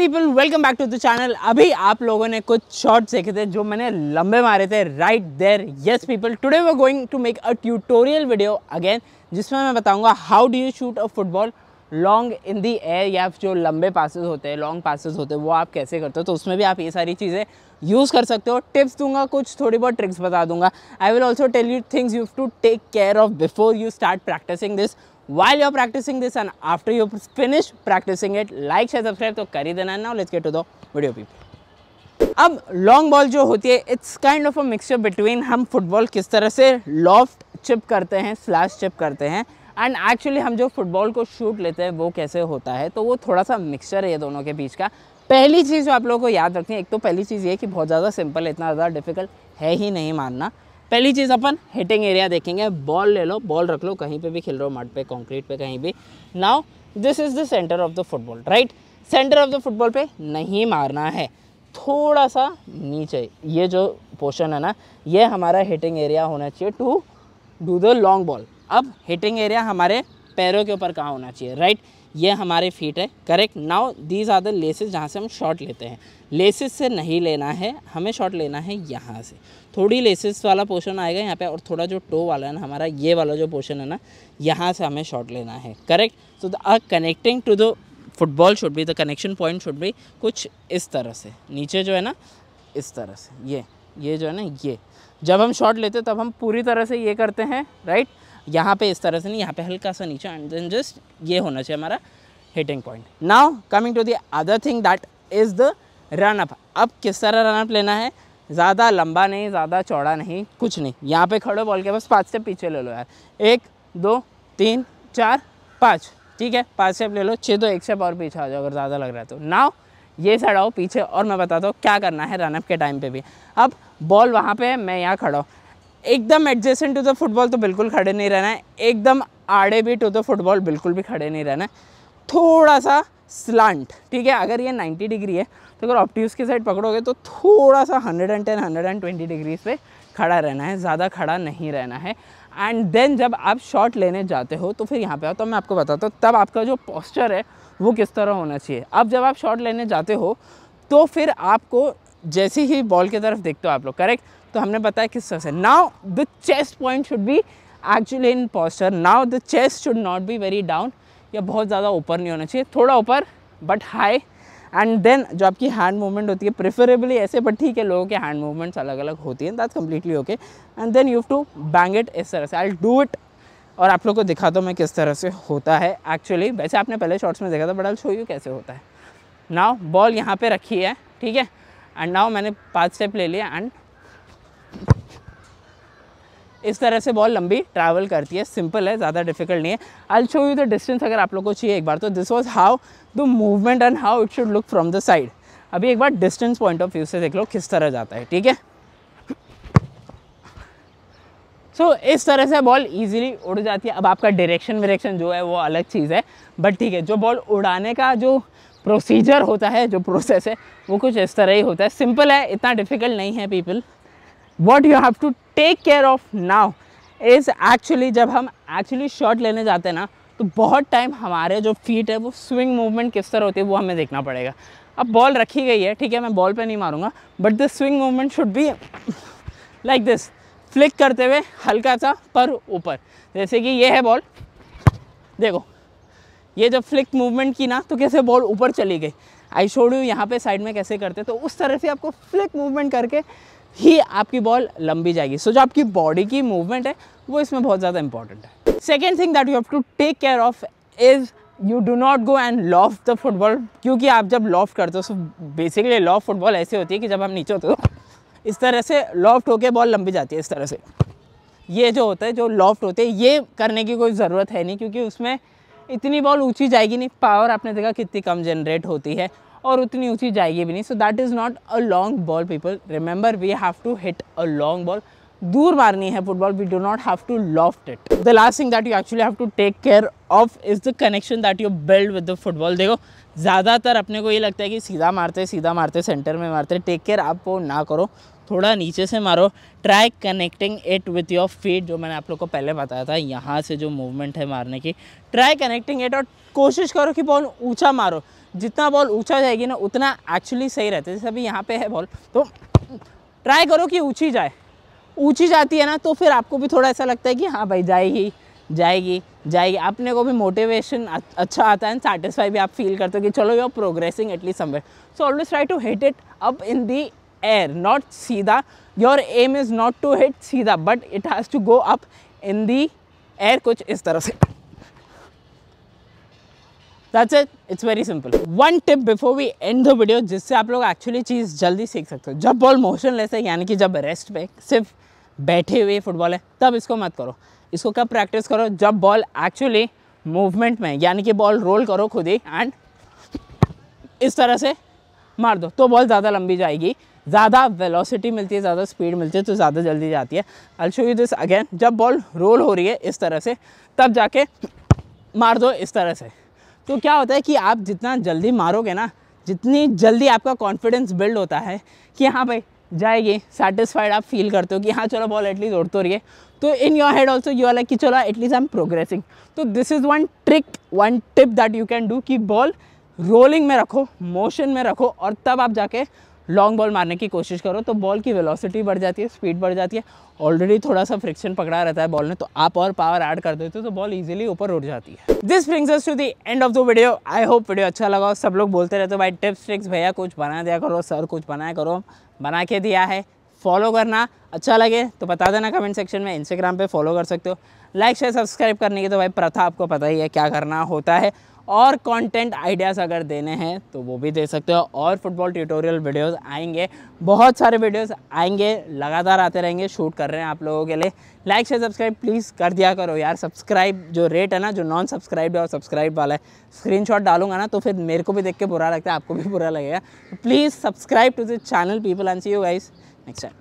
People welcome back to the channel अभी आप लोगों ने कुछ शॉर्ट्स देखे थे जो मैंने लंबे मारे थे right there yes people today we going to make a tutorial video again जिसमें मैं बताऊंगा how do you shoot a football long in the air या जो लंबे पासेस होते हैं लॉन्ग पासेस होते हैं वो आप कैसे करते हो तो उसमें भी आप ये सारी चीज़ें यूज़ कर सकते हो टिप्स दूंगा कुछ थोड़ी बहुत ट्रिक्स बता दूंगा I will also tell you things you to take care of before you start practicing this while you're practicing this and after you finish practicing it like share subscribe तो कर ही देना now let's get to the video people अब long ball जो होती है it's kind of a mixture between हम football किस तरह से लॉफ्ट चिप करते हैं स्लैश चिप करते हैं एंड एक्चुअली हम जो फुटबॉल को शूट लेते हैं वो कैसे होता है तो वो थोड़ा सा मिक्सचर है दोनों के बीच का पहली चीज़ जो आप लोगों को याद रखनी है एक तो पहली चीज़ ये कि बहुत ज़्यादा सिंपल इतना ज़्यादा डिफिकल्ट है ही नहीं मानना पहली चीज़ अपन हिटिंग एरिया देखेंगे बॉल ले लो बॉल रख लो कहीं पे भी खेल रहे हो मट पे कंक्रीट पे कहीं भी now this is the centre of the football right centre of the football पे नहीं मारना है थोड़ा सा नीचे ये जो पोर्शन है ना ये हमारा हिटिंग एरिया होना चाहिए to do the long ball अब हिटिंग एरिया हमारे पैरों के ऊपर कहाँ होना चाहिए राइट right? ये हमारे फीट है correct now these are the laces जहाँ से हम शॉर्ट लेते हैं लेसेस से नहीं लेना है हमें शॉर्ट लेना है यहाँ से थोड़ी लेसेस वाला पोर्शन आएगा यहाँ पे और थोड़ा जो टो वाला है ना हमारा ये वाला जो पोर्शन है ना यहाँ से हमें शॉर्ट लेना है correct so the connecting to the football should be the connection point should be कुछ इस तरह से नीचे जो है ना इस तरह से ये ये जो है ना ये जब हम शॉर्ट लेते तब हम पूरी तरह से ये करते हैं राइट यहाँ पे इस तरह से नहीं यहाँ पे हल्का सा नीचे एंड देन जस्ट ये होना चाहिए हमारा hitting point now coming to the other thing that is the run up अब किस तरह रनअप लेना है ज़्यादा लंबा नहीं ज़्यादा चौड़ा नहीं कुछ नहीं यहाँ पे खड़े बॉल के बस पाँच स्टेप पीछे ले लो यार एक दो तीन चार पाँच ठीक है पाँच स्टेप ले लो छः दो तो एक स्टेप और पीछे आ जाओ अगर ज़्यादा लग रहा है तो नाव ये साइड आओ पीछे और मैं बताता हूँ क्या करना है रनअप के टाइम पे भी अब बॉल वहाँ पे मैं यहाँ खड़ा हूँ एकदम एडजेसेंट टू द फुटबॉल तो बिल्कुल खड़े नहीं रहना है एकदम आड़े भी टू द फुटबॉल बिल्कुल भी खड़े नहीं रहना है थोड़ा सा स्लांट ठीक है अगर ये 90 डिग्री है तो अगर ऑप्टिव्स की साइड पकड़ोगे तो थोड़ा सा 110 120 डिग्री पे खड़ा रहना है ज़्यादा खड़ा नहीं रहना है एंड देन जब आप शॉट लेने जाते हो तो फिर यहाँ पे आओ तो मैं आपको बताता हूँ तब आपका जो पॉस्चर है वो किस तरह होना चाहिए अब जब आप शॉट लेने जाते हो तो फिर आपको जैसे ही बॉल की तरफ देखते हो आप लोग करेक्ट तो हमने बताया किस तरह से now the chest point should be actually in posture now the chest should not be very down या बहुत ज़्यादा ऊपर नहीं होना चाहिए थोड़ा ऊपर बट हाई एंड देन जो आपकी हैंड मूवमेंट होती है प्रेफरेबली ऐसे बट ठीक है लोगों के हैंड मूवमेंट्स अलग अलग होती हैं that's completely okay and then you to bang it इस तरह से आई डू इट और आप लोग को दिखा दो मैं किस तरह से होता है एक्चुअली वैसे आपने पहले शॉर्ट्स में देखा था बट आई शो यू कैसे होता है नाव बॉल यहाँ पर रखी है ठीक है एंड नाव मैंने पाँच स्टेप ले लिया एंड इस तरह से बॉल लंबी ट्रैवल करती है सिंपल है ज़्यादा डिफिकल्ट नहीं है I show you the distance अगर आप लोग को चाहिए एक बार तो this was how the movement and how it should look from the side अभी एक बार डिस्टेंस पॉइंट ऑफ व्यू से देख लो किस तरह जाता है ठीक है सो so, इस तरह से बॉल इजीली उड़ जाती है अब आपका डायरेक्शन वरेक्शन जो है वो अलग चीज़ है बट ठीक है जो बॉल उड़ाने का जो प्रोसीजर होता है जो प्रोसेस है वो कुछ इस तरह ही होता है सिंपल है इतना डिफिकल्ट नहीं है people what you have to take care of now is actually जब हम एक्चुअली शॉट लेने जाते हैं ना तो बहुत टाइम हमारे जो फीट है वो स्विंग मूवमेंट किस तरह होती है वो हमें देखना पड़ेगा अब बॉल रखी गई है ठीक है मैं बॉल पे नहीं मारूंगा but the swing movement should be like this flick करते हुए हल्का सा पर ऊपर जैसे कि ये है बॉल देखो ये जब फ्लिक मूवमेंट की ना तो कैसे बॉल ऊपर चली गई आई शोड यू यहाँ पे साइड में कैसे करते तो उस तरह से आपको फ्लिक मूवमेंट करके ही आपकी बॉल लंबी जाएगी सो so, जो आपकी बॉडी की मूवमेंट है वो इसमें बहुत ज़्यादा इंपॉर्टेंट है second thing that you have to take care of is you do not go and loft the football क्योंकि आप जब लॉफ करते हो सो बेसिकली लॉफ फुटबॉल ऐसे होती है कि जब हम नीचे होते हो इस तरह से लॉफ्ट होके बॉल लंबी जाती है इस तरह से ये जो होता है जो लॉफ्ट होते हैं ये करने की कोई ज़रूरत है नहीं क्योंकि उसमें इतनी बॉल ऊँची जाएगी नहीं पावर आपने देखा कितनी कम जनरेट होती है और उतनी ऊँची जाएगी भी नहीं so that is not a long ball people remember we have to hit a long ball दूर मारनी है football we do not have to loft it the last thing that you actually have to take care of is the connection that you build with the football देखो ज़्यादातर अपने को ये लगता है कि सीधा मारते सीधा मारते सेंटर में मारते टेक केयर आप वो ना करो थोड़ा नीचे से मारो try connecting it with your feet जो मैंने आप लोग को पहले बताया था यहाँ से जो मूवमेंट है मारने की ट्राई कनेक्टिंग इट और कोशिश करो कि बॉल ऊँचा मारो जितना बॉल ऊँचा जाएगी ना उतना एक्चुअली सही रहता है जैसे अभी यहाँ पर है बॉल तो ट्राई करो कि ऊँची जाए ऊँची जाती है ना तो फिर आपको भी थोड़ा ऐसा लगता है कि हाँ भाई जाएगी जाएगी जाएगी अपने को भी मोटिवेशन अच्छा आता है एंड सेटिस्फाई भी आप फील करते हो कि चलो you are progressing at least somewhere so always try to hit it up in the air not seedha your aim is not to hit seedha but it has to go up in the air kuch is tarah se that's it it's very simple one tip before we end the video जिससे आप लोग actually चीज़ जल्दी सीख सकते हो जब ball motionless है यानी कि जब रेस्ट पे सिर्फ बैठे हुए फुटबॉल है तब इसको मत करो इसको कब प्रैक्टिस करो जब बॉल एक्चुअली मूवमेंट में यानी कि बॉल रोल करो खुद ही एंड इस तरह से मार दो तो बॉल ज़्यादा लंबी जाएगी ज़्यादा वेलोसिटी मिलती है ज़्यादा स्पीड मिलती है तो ज़्यादा जल्दी जाती है I show you this again जब बॉल रोल हो रही है इस तरह से तब जाके मार दो इस तरह से तो क्या होता है कि आप जितना जल्दी मारोगे ना जितनी जल्दी आपका कॉन्फिडेंस बिल्ड होता है कि हाँ भाई जाएगी सेटिस्फाइड आप फील करते हो कि हाँ चलो बॉल एटलीस्ट उड़ तो रही है तो in your head also you are like कि चलो एटलीस्ट आई एम प्रोग्रेसिंग तो this is one trick one tip that you can do कि बॉल रोलिंग में रखो मोशन में रखो और तब आप जाके लॉन्ग बॉल मारने की कोशिश करो तो बॉल की वेलोसिटी बढ़ जाती है स्पीड बढ़ जाती है ऑलरेडी थोड़ा सा फ्रिक्शन पकड़ा रहता है बॉल ने तो आप और पावर ऐड कर देते हो तो बॉल इजीली ऊपर उठ जाती है this brings us to the end of the video I hope video अच्छा लगा सब लोग बोलते रहते हो भाई टिप्स ट्रिक्स भैया कुछ बना दिया करो सर कुछ बनाया करो बना के दिया है फॉलो करना अच्छा लगे तो बता देना कमेंट सेक्शन में इंस्टाग्राम पर फॉलो कर सकते हो लाइक शेयर सब्सक्राइब करने की तो भाई प्रथा आपको पता ही है क्या करना होता है और कंटेंट आइडियाज़ अगर देने हैं तो वो भी दे सकते हो और फुटबॉल ट्यूटोरियल वीडियोस आएंगे बहुत सारे वीडियोस आएंगे लगातार आते रहेंगे शूट कर रहे हैं आप लोगों के लिए लाइक शेयर सब्सक्राइब प्लीज़ कर दिया करो यार सब्सक्राइब जो रेट है ना जो नॉन सब्सक्राइब और सब्सक्राइब वाला है स्क्रीन डालूंगा ना तो फिर मेरे को भी देख के बुरा लगता है आपको भी बुरा लगेगा please subscribe to this channel people and see you guys next time